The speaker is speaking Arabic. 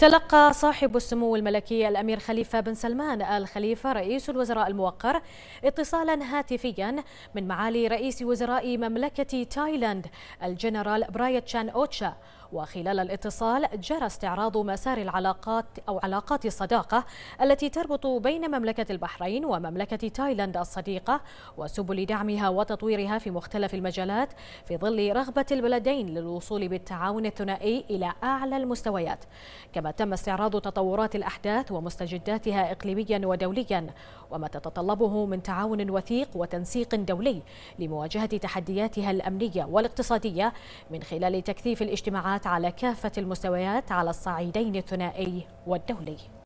تلقى صاحب السمو الملكي الأمير خليفة بن سلمان آل خليفة رئيس الوزراء الموقر اتصالا هاتفيا من معالي رئيس وزراء مملكة تايلاند الجنرال برايت شان أوتشا وخلال الاتصال جرى استعراض مسار العلاقات أو علاقات الصداقة التي تربط بين مملكة البحرين ومملكة تايلاند الصديقة وسبل دعمها وتطويرها في مختلف المجالات في ظل رغبة البلدين للوصول بالتعاون الثنائي إلى أعلى المستويات كما تم استعراض تطورات الأحداث ومستجداتها إقليميا ودوليا وما تتطلبه من تعاون وثيق وتنسيق دولي لمواجهة تحدياتها الأمنية والاقتصادية من خلال تكثيف الاجتماعات على كافة المستويات على الصعيدين الثنائي والدولي